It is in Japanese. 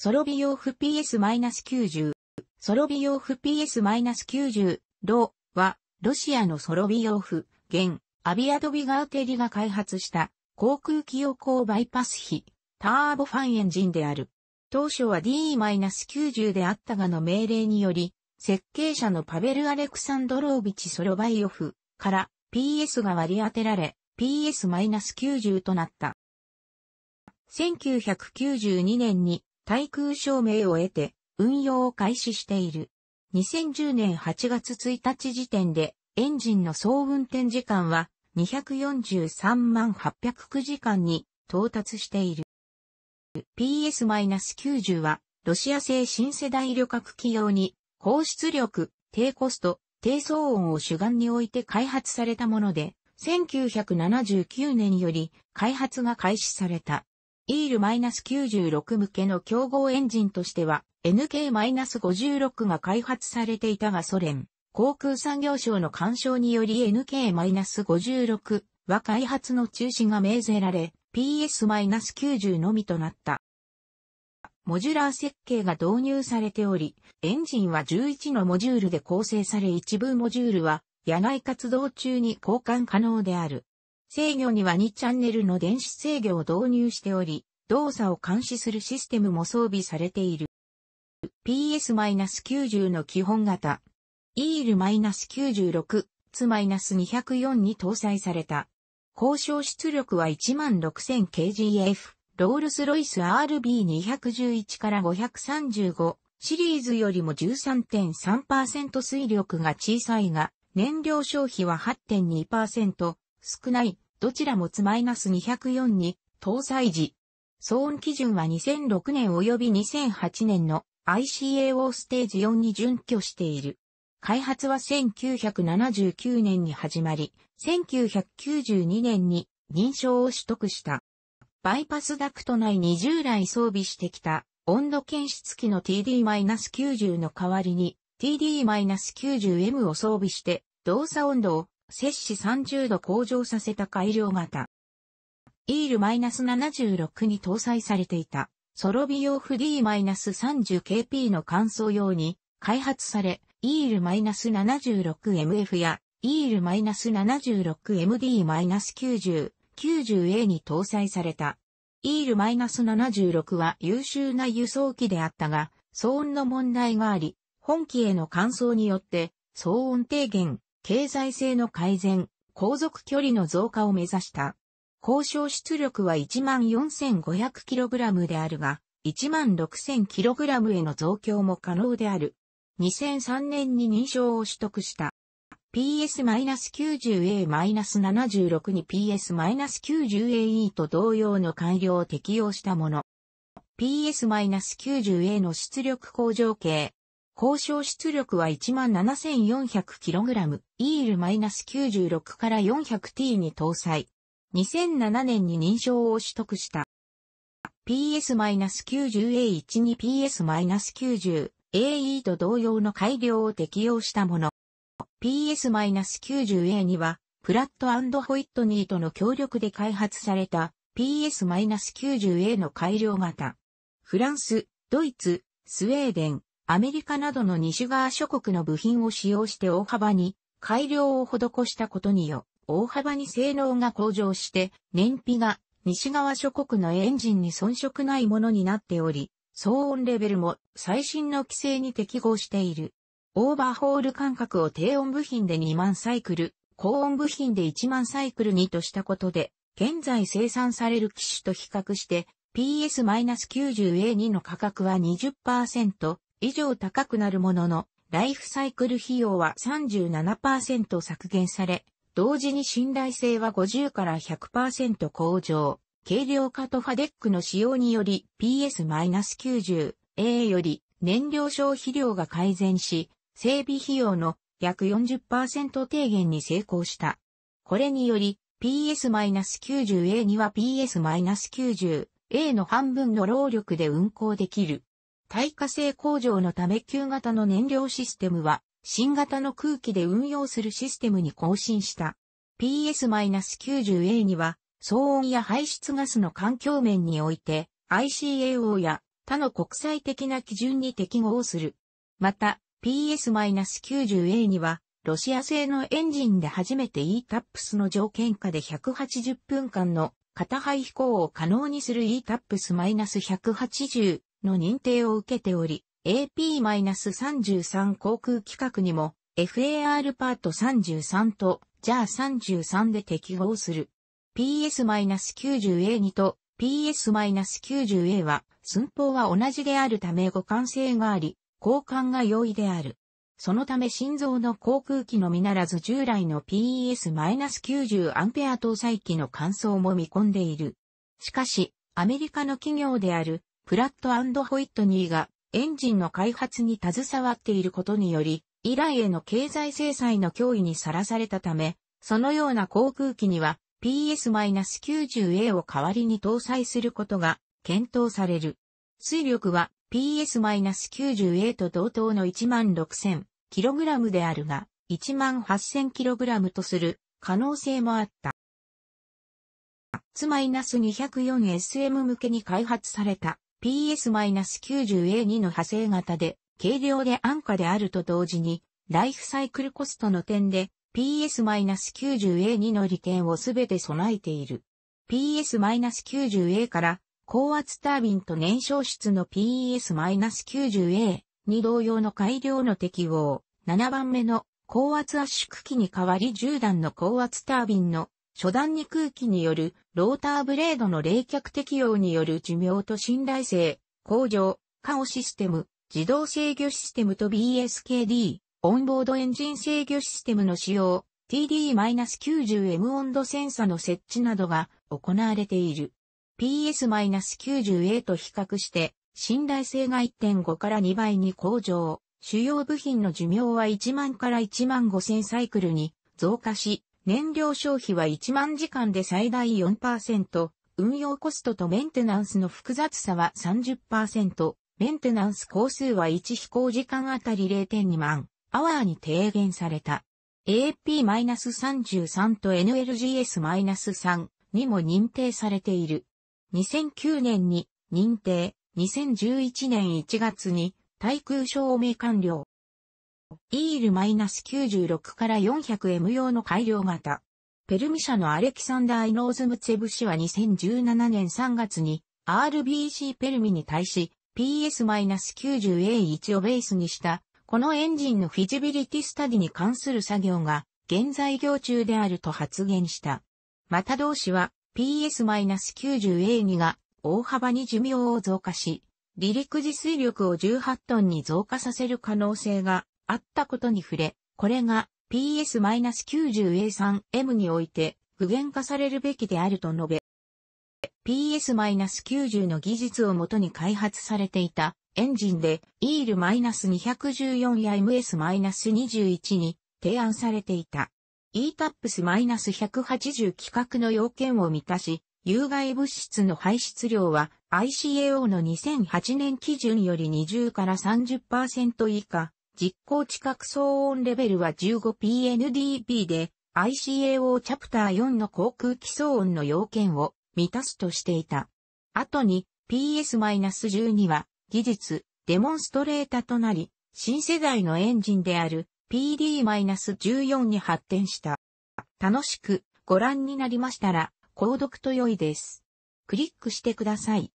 ソロビオフ PS-90、ソロビオフ PS-90、ロは、ロシアのソロビオフ、現、アビアドビガーテリが開発した航空機予行バイパス比、ターボファンエンジンである。当初は DE-90 であったがの命令により、設計者のパベル・アレクサンドロービチ・ソロバイオフから PS が割り当てられ、PS-90 となった。1992年に対空証明を得て運用を開始している。2010年8月1日時点でエンジンの総運転時間は243万809時間に到達している。PS-90 はロシア製新世代旅客機用に高出力、低コスト、低騒音を主眼において開発されたもので、1979年より開発が開始された。イール -96 向けの競合エンジンとしては NK-56 が開発されていたがソ連、航空産業省の干渉により NK-56 は開発の中止が命ぜられ、PS-90 のみとなった。モジュラー設計が導入されており、エンジンは11のモジュールで構成され一部モジュールは野外活動中に交換可能である。制御には2チャンネルの電子制御を導入しており、動作を監視するシステムも装備されている。PS-90 の基本型、EL-96、204に搭載された。交渉出力は 16000kgF、ロールスロイス RB211 から535シリーズよりも13.3%水力が小さいが、燃料消費は8.2%少ない、どちらも -204 に搭載時、騒音基準は2006年及び2008年の ICAO ステージ4に準拠している。開発は1979年に始まり、1992年に認証を取得した。バイパスダクト内に従来装備してきた温度検出器の TD-90 の代わりに TD-90M を装備して動作温度を摂氏30度向上させた改良型。イール -76 に搭載されていた、ソロビヨーフ D-30KP の乾燥用に開発され、イール -76MF やイール -76MD-90、90A に搭載された。イール -76 は優秀な輸送機であったが、騒音の問題があり、本機への乾燥によって、騒音低減、経済性の改善、航続距離の増加を目指した。交渉出力は 14,500kg であるが、16,000kg への増強も可能である。2003年に認証を取得した。PS-90A-76 に PS-90AE と同様の改良を適用したもの。PS-90A の出力向上系。交渉出力は 17,400kg、イール -96 から 400T に搭載。2007年に認証を取得した。PS-90A1 に PS-90AE と同様の改良を適用したもの。PS-90A には、プラットホイットニーとの協力で開発された PS-90A の改良型。フランス、ドイツ、スウェーデン、アメリカなどの西側諸国の部品を使用して大幅に改良を施したことによ大幅に性能が向上して燃費が西側諸国のエンジンに遜色ないものになっており、騒音レベルも最新の規制に適合している。オーバーホール間隔を低温部品で2万サイクル、高温部品で1万サイクルにとしたことで、現在生産される機種と比較して PS-90A2 の価格は20%以上高くなるものの、ライフサイクル費用は37%削減され、同時に信頼性は50から100%向上。軽量化とファデックの使用により PS-90A より燃料消費量が改善し、整備費用の約40%低減に成功した。これにより PS-90A には PS-90A の半分の労力で運行できる。耐火性向上のため旧型の燃料システムは新型の空気で運用するシステムに更新した。PS-90A には、騒音や排出ガスの環境面において、ICAO や他の国際的な基準に適合する。また、PS-90A には、ロシア製のエンジンで初めて ETAPS の条件下で180分間の片肺飛行を可能にする ETAPS-180 の認定を受けており、AP-33 航空規格にも FAR パート33と JAR33 で適合する。PS-90A2 と PS-90A は寸法は同じであるため互換性があり、交換が容易である。そのため心臓の航空機のみならず従来の PES-90 アンペア搭載機の乾燥も見込んでいる。しかし、アメリカの企業であるプラットホイットニーがエンジンの開発に携わっていることにより、イランへの経済制裁の脅威にさらされたため、そのような航空機には PS-90A を代わりに搭載することが検討される。水力は PS-90A と同等の 16,000kg であるが、18,000kg とする可能性もあった。S-204SM 向けに開発された PS-90A2 の派生型で、軽量で安価であると同時に、ライフサイクルコストの点で PS-90A2 の利点をすべて備えている。PS-90A から高圧タービンと燃焼室の PS-90A に同様の改良の適合、7番目の高圧圧縮機に代わり10段の高圧タービンの初段に空気によるローターブレードの冷却適用による寿命と信頼性、向上、カオシステム、自動制御システムと BSKD、オンボードエンジン制御システムの使用、TD-90M 温度センサの設置などが行われている。PS-90A と比較して、信頼性が1.5から2倍に向上。主要部品の寿命は1万から1万5 0 0 0サイクルに増加し、燃料消費は1万時間で最大4%、運用コストとメンテナンスの複雑さは30%、メンテナンス工数は1飛行時間あたり0.2万、アワーに低減された。a p 3 3と NLGS-3 にも認定されている。2009年に認定、2011年1月に対空証明完了。イール -96 から 400M 用の改良型。ペルミ社のアレキサンダー・イノーズムツェブ氏は2017年3月に RBC ペルミに対し PS-90A1 をベースにしたこのエンジンのフィジビリティスタディに関する作業が現在業中であると発言した。また同氏は PS-90A2 が大幅に寿命を増加し、離陸時水力を18トンに増加させる可能性があったことに触れ、これが PS-90A3M において具現化されるべきであると述べ、PS-90 の技術をもとに開発されていたエンジンで EL-214 や MS-21 に提案されていた。ETAPS-180 規格の要件を満たし、有害物質の排出量は ICAO の2008年基準より20から30%以下実行地殻騒音レベルは 15PNDB で ICAO チャプター4の航空機騒音の要件を満たすとしていた。後に PS-12 は技術、デモンストレータとなり、新世代のエンジンである PD-14 に発展した。楽しくご覧になりましたら、購読と良いです。クリックしてください。